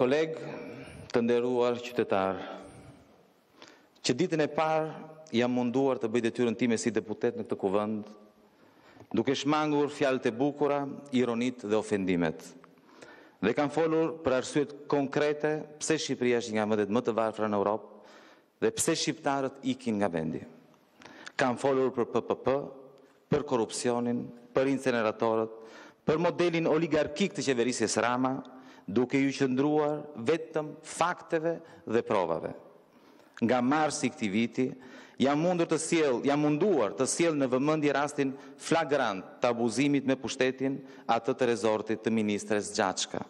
Kolegë, tënderuar, qytetarë, që ditën e parë jam munduar të bëjt e tyrën time si deputet në këtë kuvëndë, duke shmangur fjalët e bukura, ironit dhe ofendimet, dhe kam folur për arsuet konkrete pëse Shqipëria është nga mëtet më të varfra në Europë dhe pëse Shqiptarët ikin nga vendi. Kam folur për PPP, për korupcionin, për inceneratorët, për modelin oligarkik të qeverisjes Rama, duke ju qëndruar vetëm fakteve dhe provave. Nga marsi këti viti, jam mundur të siel, jam munduar të siel në vëmëndi rastin flagrant të abuzimit me pushtetin atë të rezortit të ministres Gjatshka.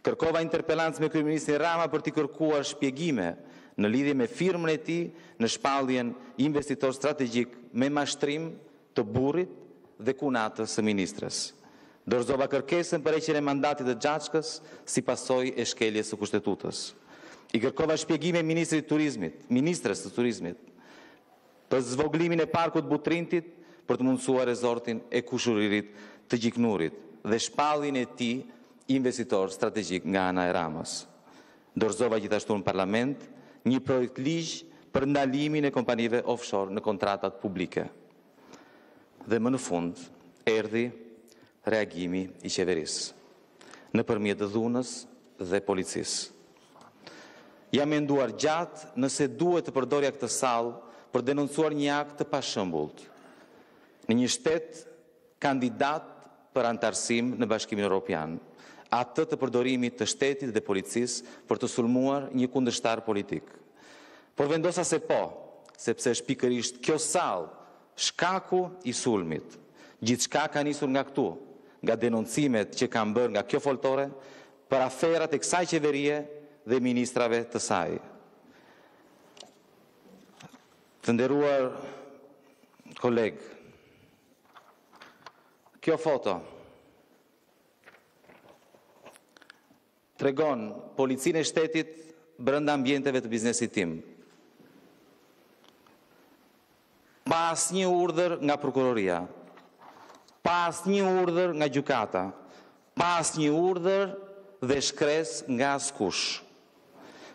Kërkova interpelancë me kërëministin Rama për të kërkuar shpjegime në lidhje me firmën e ti në shpalljen investitor strategjik me mashtrim të burit dhe kunatës së ministres dërzova kërkesën për eqen e mandatit dhe gjaqkës si pasoj e shkelje së kushtetutës. I kërkova shpjegime Ministrit Turizmit, Ministrës të Turizmit, për zvoglimin e parkut butrintit për të mundësua rezortin e kushuririt të gjiknurit dhe shpallin e ti investitor strategik nga Ana e ramës. Dorzova gjithashtu në parlament një projekt ligjë për ndalimin e kompanive offshore në kontratat publike. Dhe më në fund, erdi reagimi i qeveris, në përmjetë dhunës dhe policis. Jam e nduar gjatë nëse duhet të përdoria këtë salë për denoncuar një akt të pashëmbullt, në një shtetë kandidat për antarësim në bashkimin Europian, atë të përdorimit të shtetit dhe policis për të sulmuar një kundështar politik. Por vendosa se po, sepse është pikërisht kjo salë, shkaku i sulmit, gjithë shka ka njësur nga këtu, nga denoncimet që kanë bërë nga kjo foltore për aferat e kësaj qeverie dhe ministrave të saj. Të nderuar koleg, kjo foto tregon policinë e shtetit brenda ambienteve të biznesit tim. Pas një urdhër nga prokuroria, pas një urdhër nga gjukata, pas një urdhër dhe shkres nga askush.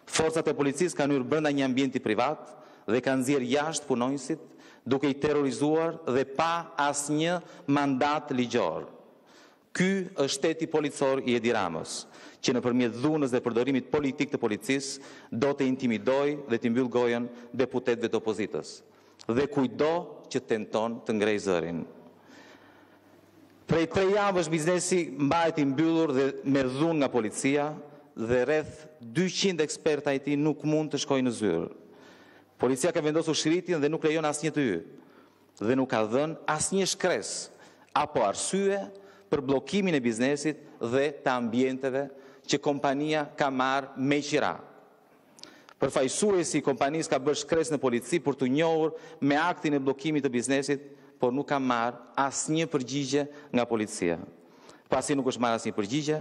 Forzat e policis kanë njërë brënda një ambienti privat dhe kanë zirë jashtë punojnësit duke i terrorizuar dhe pa as një mandat ligjor. Ky është shteti policor i Ediramës, që në përmjet dhunës dhe përdorimit politik të policis do të intimidoj dhe të mbyllgojen deputetve të opozitës dhe kujdo që tenton të ngrejzërin. Prej tre javë është biznesi mbajti mbyllur dhe me dhun nga policia dhe rreth 200 eksperta i ti nuk mund të shkojnë në zyrë. Policia ka vendosu shiritin dhe nuk lejon asnjë një të ju dhe nuk ka dhën asnjë një shkres apo arsye për blokimin e biznesit dhe të ambjenteve që kompania ka marë me qira. Për si kompanis ka bërë shkres në polici për të njohur me aktin e blokimit të biznesit por nuk ka marrë asë një përgjigje nga policia. Pasi nuk është marrë asë një përgjigje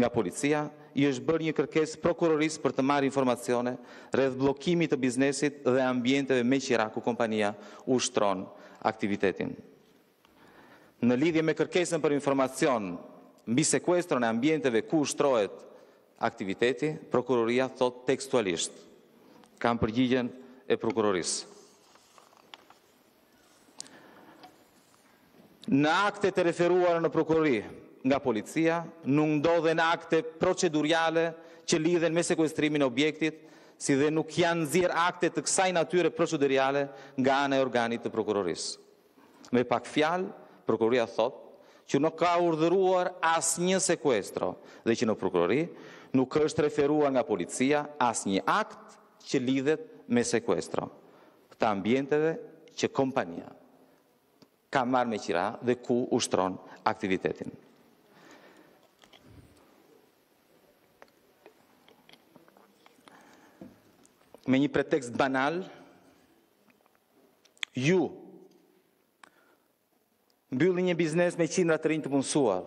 nga policia, i është bërë një kërkes prokuroris për të marrë informacione redhë blokimit të biznesit dhe ambjenteve me qira ku kompania ushtron aktivitetin. Në lidhje me kërkesën për informacion mbi sekuestron e ambjenteve ku ushtrohet aktiviteti, prokuroria thot tekstualisht, kam përgjigjen e prokurorisë. në akte të referuar në prokurori nga policia, nuk ndodhe në akte proceduriale që lidhen me sekuestrimin e objektit, si dhe nuk janë zirë akte të kësaj natyre proceduriale nga anë e organit të prokuroris. Me pak fjalë, prokuroria thot, që nuk ka urdhëruar asë një sekuestro dhe që në prokurori nuk është referuar nga policia asë një akt që lidhet me sekuestro. Këta ambjenteve që kompania ka marrë me qira dhe ku ushtron aktivitetin. Me një pretekst banal, ju mbylli një biznes me qindra të rinjë të punësuar,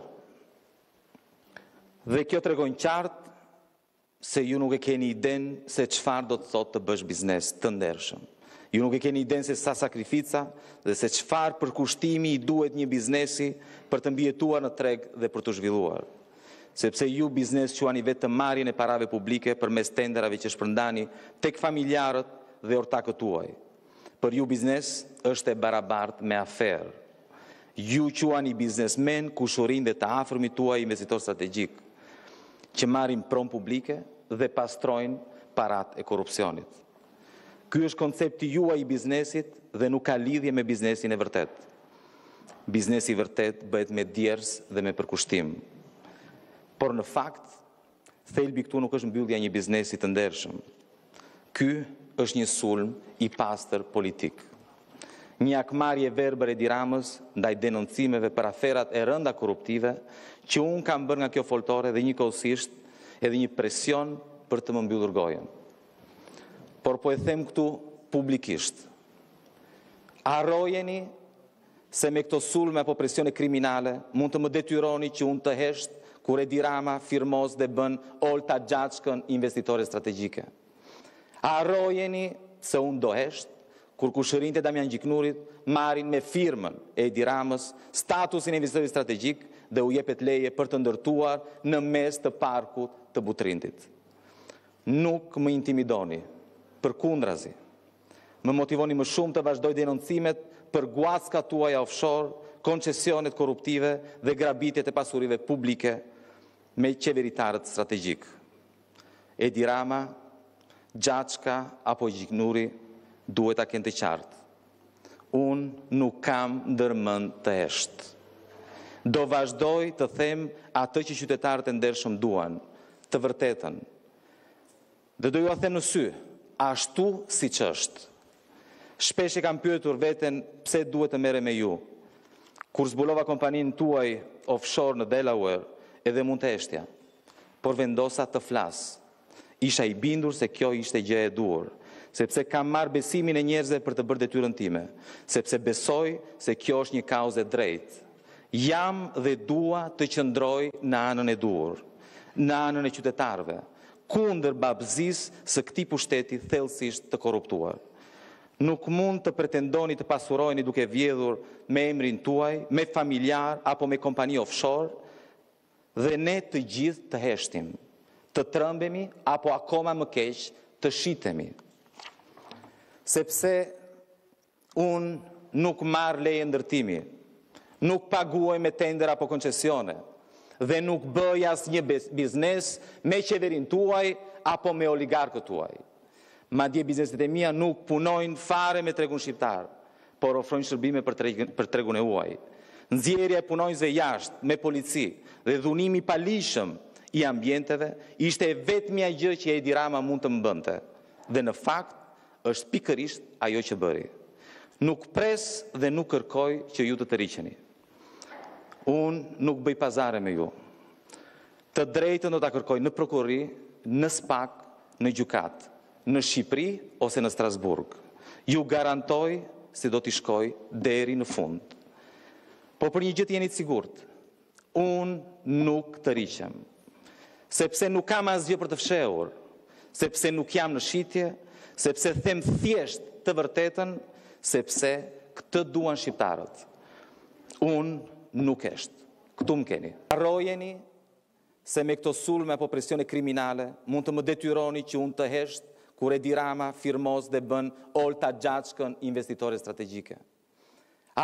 dhe kjo të regojnë qartë se ju nuk e keni iden se qëfar do të thotë të bësh biznes të ndershëm. Ju nuk e keni idenë se sa sakrifica dhe se qfar për kushtimi i duhet një biznesi për të mbjetuar në treg dhe për të zhvilluar. Sepse ju biznes që ani vetë të marjen e parave publike për mes tenderave që shpërndani tek familjarët dhe ortakët tuaj. Për ju biznes është e barabart me aferë. Ju që ani biznesmen kushurin dhe të afrëmi tuaj i mesitor që marim prom publike dhe pastrojnë parat e korupcionit. Ky është koncepti juaj i biznesit dhe nuk ka lidhje me biznesin e vërtet. Biznesi i vërtet bëhet me djers dhe me përkushtim. Por në fakt, thelbi këtu nuk është mbyllja një biznesi të ndershëm. Ky është një sulm i pastër politik. Një akmarje verber e diramës ndaj denoncimeve për aferat e rënda korruptive që unë kam bërë nga kjo foltore dhe një kohësisht edhe një presion për të më mbyllur gojën por po e them këtu publikisht. Arojeni se me këto sulme po presione kriminale mund të më detyroni që unë të hesht kur e dirama firmos dhe bën ol të gjatshkën investitore strategike. Arojeni se unë do hesht kur kushërin të Damian Gjiknurit marin me firmen e i diramës statusin e investitori strategik dhe u jepet leje për të ndërtuar në mes të parkut të butrindit. Nuk më intimidoni, për kundrazi. Më motivoni më shumë të vazhdoj denoncimet për guaska tuaja offshore, koncesionet korruptive dhe grabitjet e pasurive publike me qeveritarët strategjik. Edi Rama, Gjaçka apo Gjiknuri duhet a kente qartë. Unë nuk kam ndërmën të eshtë. Do vazhdoj të them atë që qytetarët e ndershëm duan, të vërtetën. Dhe do ju a them në syë, ashtu si që është. Shpesh e kam pyetur veten pse duhet të mere me ju. Kur zbulova kompaninë tuaj offshore në Delaware, edhe mund të eshtja, Por vendosa të flas. Isha i bindur se kjo ishte gjë e duhur, sepse kam marr besimin e njerëzve për të bërë detyrën time, sepse besoj se kjo është një kauzë drejt. drejtë. Jam dhe dua të qëndroj në anën e duhur, në anën e qytetarve, kunder babzis së këti pushtetit thelsisht të korruptuar. Nuk mund të pretendoni të pasurojni duke vjedhur me emrin tuaj, me familjar apo me kompani offshore dhe ne të gjithë të heshtim, të trëmbemi apo akoma më keqë të shitemi. Sepse unë nuk marrë lejë ndërtimi, nuk paguaj me tender apo koncesionet, dhe nuk bëj asë një biznes me qeverin tuaj apo me oligarkët tuaj. Ma dje bizneset e mija nuk punojnë fare me tregun shqiptarë, por ofrojnë shërbime për tregun e uaj. Nëzjerja e punojnë zë jashtë me polici dhe dhunimi palishëm i ambjenteve, ishte e vetëmja gjë që Edi dirama mund të mbënte. Dhe në fakt, është pikërisht ajo që bëri. Nuk pres dhe nuk kërkoj që ju të të rikëni unë nuk bëj pazare me ju. Të drejtën do të akërkoj në prokurri, në spak, në gjukat, në Shqipri ose në Strasburg. Ju garantoj se do t'i shkoj deri në fund. Po për një gjithë jenit sigurt, unë nuk të rishem. Sepse nuk kam asgjë për të fshehur, sepse nuk jam në shqitje, sepse them thjesht të vërtetën, sepse këtë duan shqiptarët. Unë nuk eshtë. Këtu më keni. Arrojeni se me këto sulme apo presione kriminale mund të më detyroni që unë të heshtë kur e dirama firmos dhe bën olë të gjatshkën investitore strategike.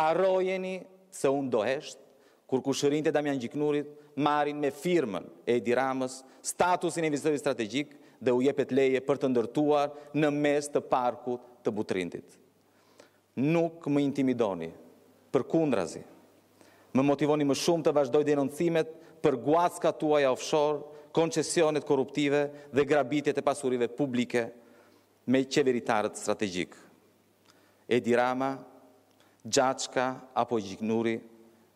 Arrojeni se unë do heshtë kur kushërin të Gjiknurit marin me firmen e diramës statusin në investitori strategik dhe u jepet leje për të ndërtuar në mes të parkut të butrindit. Nuk më intimidoni për kundrazi më motivoni më shumë të vazhdoj denoncimet për guaska tuaja offshore, koncesionet korruptive dhe grabitjet e pasurive publike me qeveritarët strategjik. Edi Rama, Gjaçka apo Gjiknuri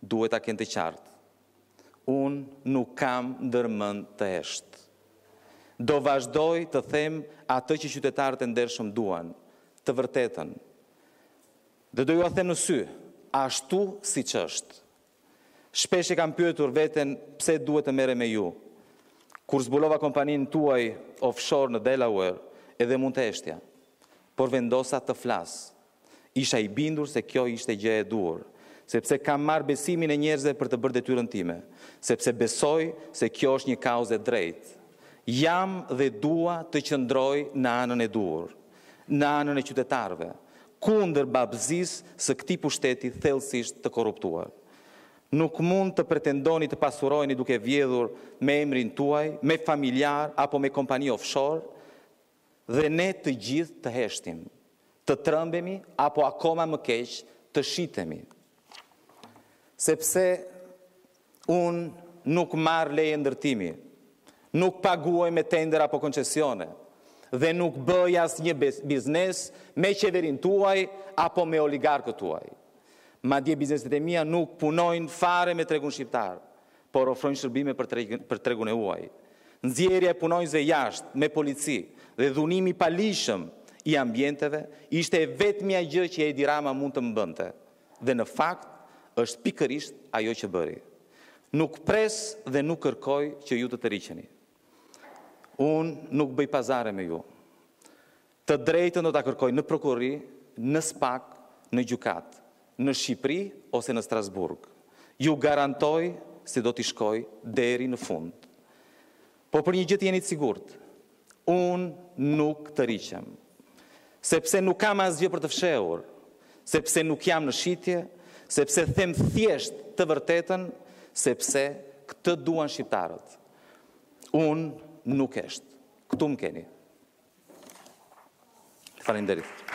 duhet a kente qartë. Unë nuk kam ndërmën të eshtë. Do vazhdoj të them atë që qytetarët e ndershëm duan, të vërtetën. Dhe do ju a them në sy, ashtu si që është. Shpesh e kam pyetur veten pse duhet të merrem me ju. Kur zbulova kompaninë tuaj offshore në Delaware, edhe mund të heshtja. Por vendosa të flas. Isha i bindur se kjo ishte gjë e duhur, sepse kam marr besimin e njerëzve për të bërë detyrën time, sepse besoj se kjo është një kauzë e drejtë. Jam dhe dua të qëndroj në anën e duhur, në anën e qytetarëve, kundër babazisë së këtij pushteti thellësisht të korruptuar nuk mund të pretendoni të pasuroheni duke vjedhur me emrin tuaj, me familjar apo me kompani offshore dhe ne të gjithë të heshtim, të trëmbemi apo akoma më keq të shitemi. Sepse unë nuk marr leje ndërtimi, nuk paguaj me tender apo koncesione dhe nuk bëj asnjë biznes me qeverin tuaj apo me oligarkët tuaj. Ma dje bizneset e mija nuk punojnë fare me tregun shqiptar, por ofrojnë shërbime për tregun e uaj. Nëzjerja e punojnë zë jashtë me polici dhe dhunimi palishëm i ambjenteve, ishte e vetëmja gjë që e dirama mund të mbënte. Dhe në fakt, është pikërisht ajo që bëri. Nuk pres dhe nuk kërkoj që ju të të rikeni. Unë nuk bëj pazare me ju. Të drejtën do të kërkoj në prokurri, në spak, në gjukatë në Shqipri ose në Strasburg. Ju garantoj se do t'i shkoj deri në fund. Po për një gjithë jenit sigurt, unë nuk të rishem. Sepse nuk kam asgjë për të fshehur, sepse nuk jam në shqitje, sepse them thjesht të vërtetën, sepse këtë duan shqiptarët. Unë nuk eshtë. Këtu më keni. Farin derit.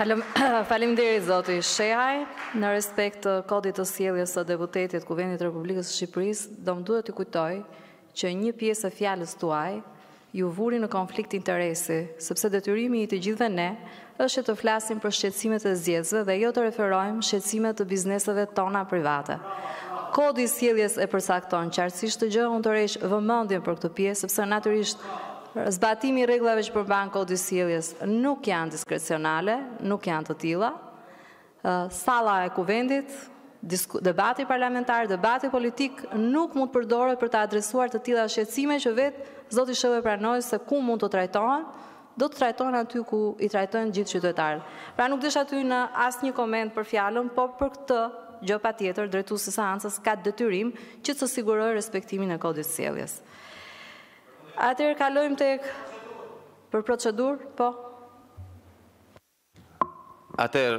Faleminderit zoti Shehaj, në respekt të kodit të sjelljes së deputetit Kuvendit të Republikës së Shqipërisë, do më duhet të kujtoj që një pjesë e fjalës tuaj ju vuri në konflikt interesi, sepse detyrimi i të dhe ne është të flasim për shqetësimet e zgjedhësve dhe jo të referojmë shqetësimet të bizneseve tona private. Kodi i sjelljes e përcakton qartësisht të gjë, unë të rresh vëmëndin për këtë pjesë, sepse natyrisht zbatimi reglave që përbanë kodisiljes nuk janë diskrecionale, nuk janë të tila. Sala e kuvendit, debati parlamentar, debati politik nuk mund përdore për të adresuar të tila shqecime që vetë zoti shëve pranojë se ku mund të trajtohen, do të trajtohen aty ku i trajtohen gjithë qytetarë. Pra nuk dësh aty në asë një komend për fjallën, po për këtë gjopat tjetër, drejtu se saansës ka detyrim që të sigurojë respektimin e kodisiljes. Në Atër kalojmë të ekë për procedur, po? Atër,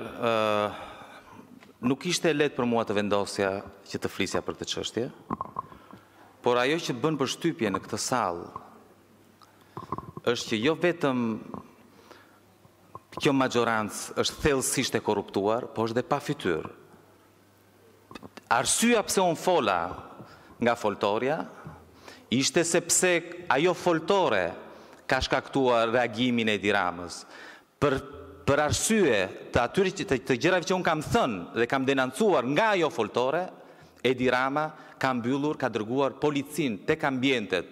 nuk ishte letë për mua të vendosja që të flisja për të qështje, por ajo që bënë për shtypje në këtë salë, është që jo vetëm kjo majorancë është thelësisht e korruptuar, po është dhe pa fityrë. Arsyja pëse unë fola nga foltorja, ishte sepse ajo foltore ka shkaktuar reagimin e diramës. Për arsye të atyri të gjërave që unë kam thënë dhe kam denancuar nga ajo foltore, e dirama ka mbyllur, ka dërguar policin të kambjentet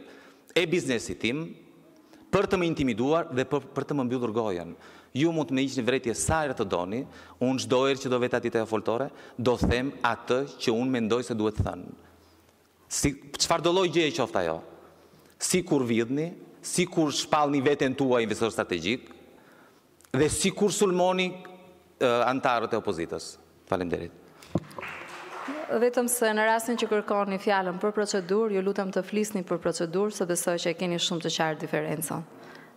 e biznesit tim për të më intimiduar dhe për të më mbyllur gojen. Ju mund të me ishtë një vretje sajrë të doni, unë gjdojrë që do vetatit e foltore, do them atë që unë mendoj se duhet thënë si, qëfar do lojgje e qofta jo, si kur vidhni, si kur shpal një vetën tua investor strategjik, dhe si kur sulmoni eh, antarët e opozitës. Falem derit. Vetëm se në rasin që kërkon një fjallën për procedur, ju lutëm të flisni për procedur, se besoj që e keni shumë të qarë diferencën.